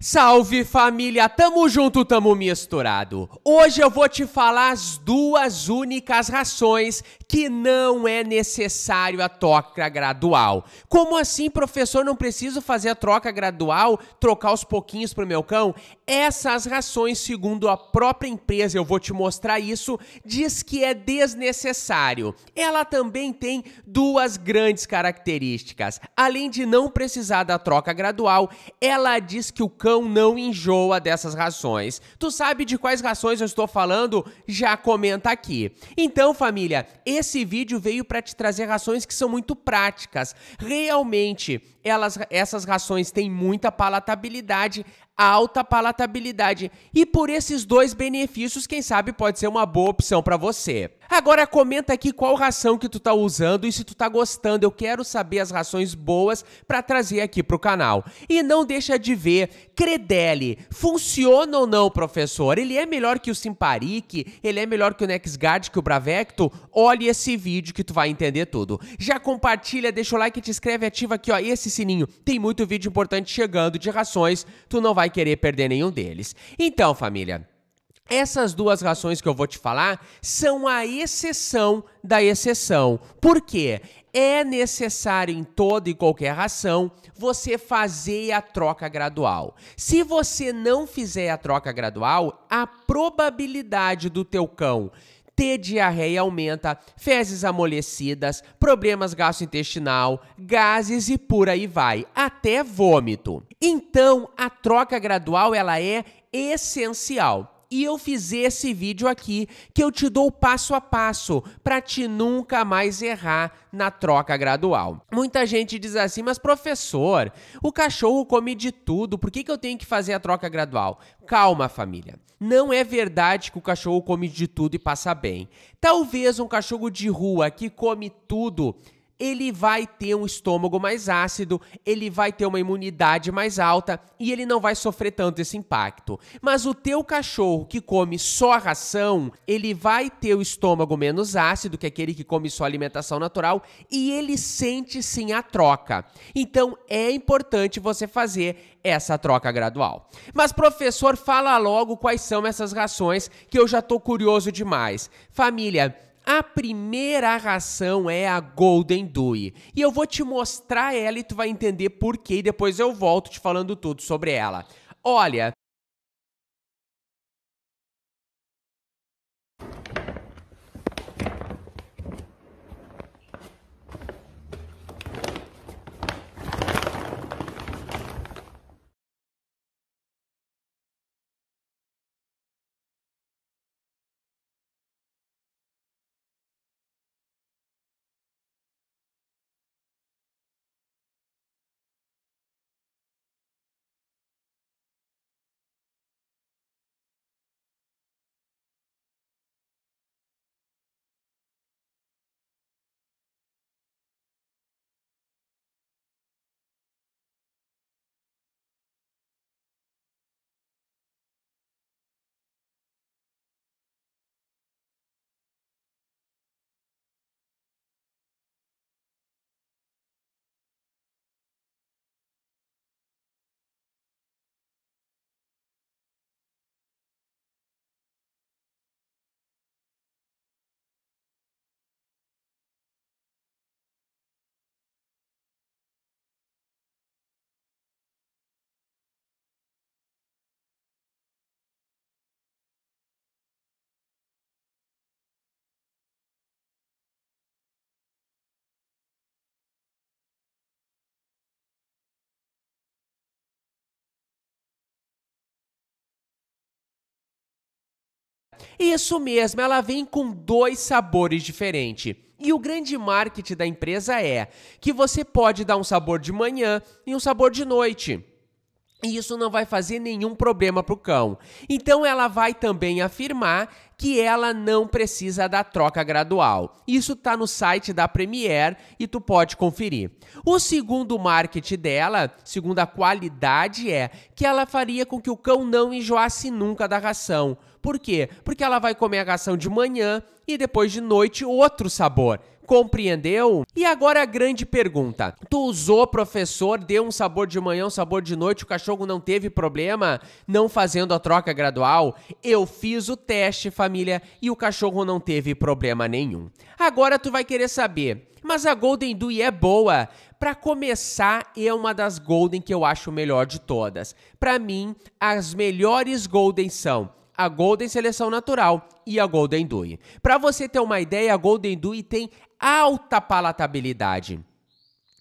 Salve família, tamo junto, tamo misturado. Hoje eu vou te falar as duas únicas rações que não é necessário a troca gradual. Como assim, professor, não preciso fazer a troca gradual, trocar os pouquinhos pro meu cão? Essas rações, segundo a própria empresa, eu vou te mostrar isso, diz que é desnecessário. Ela também tem duas grandes características. Além de não precisar da troca gradual, ela diz que o cão cão não enjoa dessas rações. Tu sabe de quais rações eu estou falando? Já comenta aqui. Então, família, esse vídeo veio para te trazer rações que são muito práticas. Realmente, elas, essas rações têm muita palatabilidade, alta palatabilidade. E por esses dois benefícios, quem sabe pode ser uma boa opção para você. Agora comenta aqui qual ração que tu tá usando e se tu tá gostando. Eu quero saber as rações boas para trazer aqui pro canal. E não deixa de ver Credeli. Funciona ou não, professor? Ele é melhor que o Simparic? Ele é melhor que o Nexgard? que o Bravecto? Olhe esse vídeo que tu vai entender tudo. Já compartilha, deixa o like, te inscreve, ativa aqui, ó, esse sininho. Tem muito vídeo importante chegando de rações, tu não vai querer perder nenhum deles. Então, família, essas duas rações que eu vou te falar são a exceção da exceção. Por quê? É necessário em toda e qualquer ração você fazer a troca gradual. Se você não fizer a troca gradual, a probabilidade do teu cão ter diarreia aumenta, fezes amolecidas, problemas gastrointestinal, gases e por aí vai, até vômito. Então, a troca gradual ela é essencial e eu fiz esse vídeo aqui que eu te dou passo a passo para te nunca mais errar na troca gradual. Muita gente diz assim, mas professor, o cachorro come de tudo, por que, que eu tenho que fazer a troca gradual? Calma, família. Não é verdade que o cachorro come de tudo e passa bem. Talvez um cachorro de rua que come tudo ele vai ter um estômago mais ácido, ele vai ter uma imunidade mais alta e ele não vai sofrer tanto esse impacto. Mas o teu cachorro que come só ração, ele vai ter o estômago menos ácido que é aquele que come só alimentação natural e ele sente sim a troca. Então é importante você fazer essa troca gradual. Mas professor, fala logo quais são essas rações que eu já tô curioso demais. Família, a primeira ração é a Golden Dewey. E eu vou te mostrar ela e tu vai entender por que e depois eu volto te falando tudo sobre ela. Olha, Isso mesmo, ela vem com dois sabores diferentes. E o grande marketing da empresa é que você pode dar um sabor de manhã e um sabor de noite. E isso não vai fazer nenhum problema para o cão. Então ela vai também afirmar que ela não precisa da troca gradual. Isso está no site da Premier e tu pode conferir. O segundo marketing dela, segundo a qualidade, é que ela faria com que o cão não enjoasse nunca da ração. Por quê? Porque ela vai comer a ração de manhã e depois de noite outro sabor. Compreendeu? E agora a grande pergunta: tu usou, professor, deu um sabor de manhã, um sabor de noite, o cachorro não teve problema não fazendo a troca gradual? Eu fiz o teste, família, e o cachorro não teve problema nenhum. Agora tu vai querer saber: mas a Golden Dui é boa? Para começar, é uma das Golden que eu acho melhor de todas. Para mim, as melhores Golden são a Golden Seleção Natural e a Golden Dui. Para você ter uma ideia, a Golden Dui tem alta palatabilidade.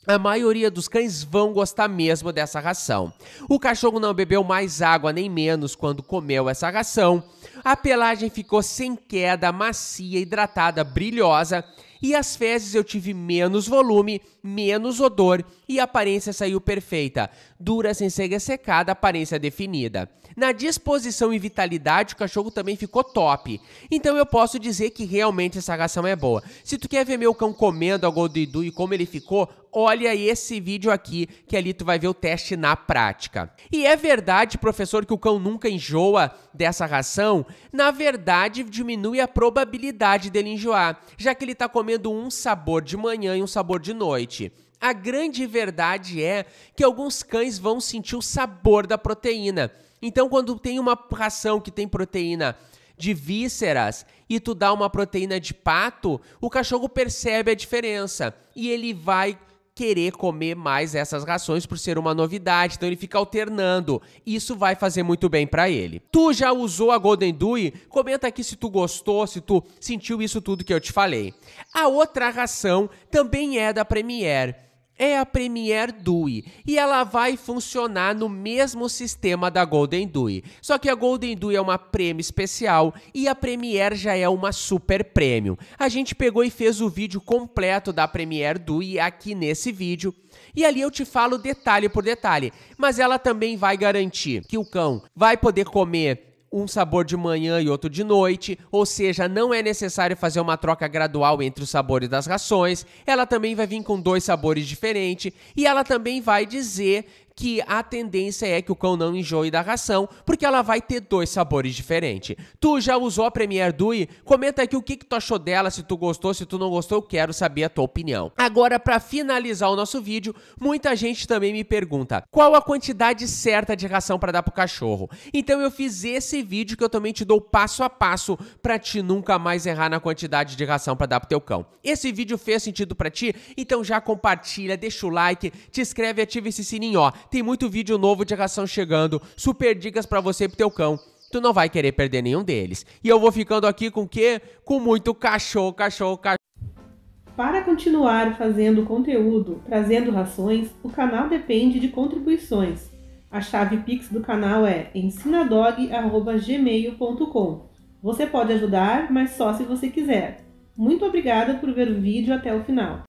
A maioria dos cães vão gostar mesmo dessa ração. O cachorro não bebeu mais água nem menos quando comeu essa ração. A pelagem ficou sem queda, macia, hidratada, brilhosa e as fezes eu tive menos volume, menos odor e a aparência saiu perfeita. Dura sem ser secada, aparência definida. Na disposição e vitalidade, o cachorro também ficou top. Então eu posso dizer que realmente essa ração é boa. Se tu quer ver meu cão comendo a Goldidu e como ele ficou, olha esse vídeo aqui, que ali tu vai ver o teste na prática. E é verdade, professor, que o cão nunca enjoa dessa ração? Na verdade, diminui a probabilidade dele enjoar, já que ele está comendo comendo um sabor de manhã e um sabor de noite. A grande verdade é que alguns cães vão sentir o sabor da proteína. Então, quando tem uma ração que tem proteína de vísceras e tu dá uma proteína de pato, o cachorro percebe a diferença e ele vai querer comer mais essas rações por ser uma novidade, então ele fica alternando. Isso vai fazer muito bem para ele. Tu já usou a Golden Dewy? Comenta aqui se tu gostou, se tu sentiu isso tudo que eu te falei. A outra ração também é da Premier é a Premiere DUI e ela vai funcionar no mesmo sistema da Golden DUI. Só que a Golden DUI é uma prêmio especial e a Premiere já é uma super prêmio. A gente pegou e fez o vídeo completo da Premiere DUI aqui nesse vídeo. E ali eu te falo detalhe por detalhe, mas ela também vai garantir que o cão vai poder comer um sabor de manhã e outro de noite, ou seja, não é necessário fazer uma troca gradual entre os sabores das rações. Ela também vai vir com dois sabores diferentes e ela também vai dizer que a tendência é que o cão não enjoe da ração, porque ela vai ter dois sabores diferentes. Tu já usou a Premiere Dui? Comenta aqui o que, que tu achou dela, se tu gostou, se tu não gostou, eu quero saber a tua opinião. Agora, para finalizar o nosso vídeo, muita gente também me pergunta qual a quantidade certa de ração para dar pro cachorro. Então eu fiz esse vídeo que eu também te dou passo a passo para te nunca mais errar na quantidade de ração para dar pro teu cão. Esse vídeo fez sentido para ti? Então já compartilha, deixa o like, te inscreve e ativa esse sininho, ó tem muito vídeo novo de ração chegando, super dicas para você e pro teu cão. Tu não vai querer perder nenhum deles. E eu vou ficando aqui com o quê? Com muito cachorro, cachorro, cachorro. Para continuar fazendo conteúdo, trazendo rações, o canal depende de contribuições. A chave Pix do canal é ensinadog.gmail.com. Você pode ajudar, mas só se você quiser. Muito obrigada por ver o vídeo até o final.